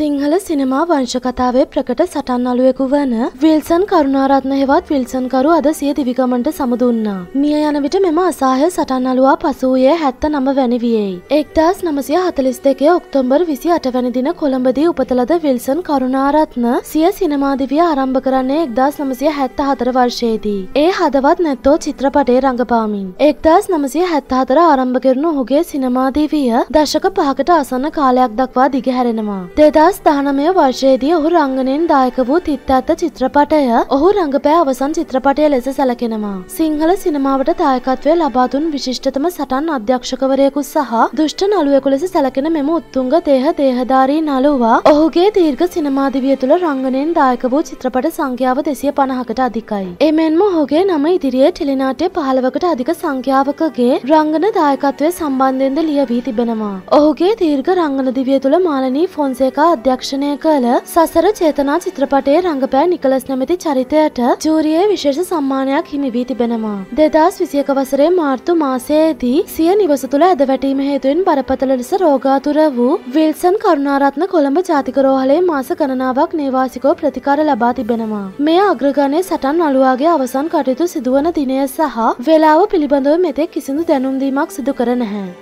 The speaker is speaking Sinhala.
සිංහල සිනමා වංශකතාවේ ප්‍රකට සටන් අලුවෙකු වන විල්සන් කරුණාරත්න හෙවත් විල්සන්කරු අද සිය දිවිගමන්ට සමුදුන්නා. මිය යන විට මෙම අසාහය සටන් අලුවා පසුවයේ හැත්ත නම වැනිවියයි. එක්දස් නමසය හතලිස් දෙකේ ඔක්තොම්බර් විසි අටවැනිදින කොළඹදී උපතලද විල්සන් කරුණාරත්න සිය සිනමාදිවිය ආරම්භ කරන්නේ එක්දස් නමසය හැත්ත හතර වර්ෂයේදී. ඒ හදවත් නැත්තෝ චිත්‍රපටේ රඟපාමින්. එක්දස් නමසය හැත්ත හතර ආරම්භ කරනු ඔහුගේ සිනමාදීවිය දශක පහකට අසන්න කාලයක් දක්වා දිගහැරෙනවා. දෙදා දෙදස් දානමය වර්ෂයේදී ඔහු රංගනයෙන් දායක වූ තිත්ත ඇත්ත චිත්‍රපටය ඔහු රඟපෑ අවසන් චිත්‍රපටය ලෙස සැලකෙනවා. සිංහල සිනමාවට දායකත්වය ලබාදුන් විශිෂ්ටතම සටන් අධ්‍යක්ෂකවරයෙකු සහ දුෂ්ට නළුවෙකු ලෙස සැලකෙන මෙම උත්තුංග දේහ දේහධාරී නළුවා ඔහුගේ දීර්ඝ සිනමාදිවිය තුළ රංගනයෙන් දායක වූ චිත්‍රපට සංඛ්‍යාව දෙසිය පණහකට අධිකයි. එමෙන්ම ඔහුගේ නම ඉදිරියේ ටෙලිනාට්‍ය පහළවකට අධික සංඛ්‍යාවකගේ රංගන දායකත්වය සම්බන්ධයෙන්ද ලියවී තිබෙනවා. ඔහුගේ දීර්ඝ රංගන දිවිය තුළ මාලනී ෆොන්සේකා අධ්‍යක්ෂණය කළ සසර චේතනා චිත්‍රපටයේ රඟපෑ නිකලස් නැමති චරිතයට ජූරියේ විශේෂ සම්මානයක් හිමිවී තිබෙනවා. දෙදස් විසියක වසරේ මාර්තු මාසයේදී සිය නිවස තුළ ඇද වැටීම හේතුවෙන් බරපතල ලෙස රෝගාතුර වූ විල්සන් කරුණාරත්න කොළඹ ජාතික රෝහලේ මාස ගණනාවක් නේවාසිකෝ ප්‍රතිකාර ලබා තිබෙනවා. මේ අග්‍රගණය සටන් අලුවාගේ අවසන් කටයුතු සිදුවන දිනය සහ වෙලාව පිළිබඳව මෙතෙක් කිසිදු දැනුම්දීමක් සිදු කර නැහැ.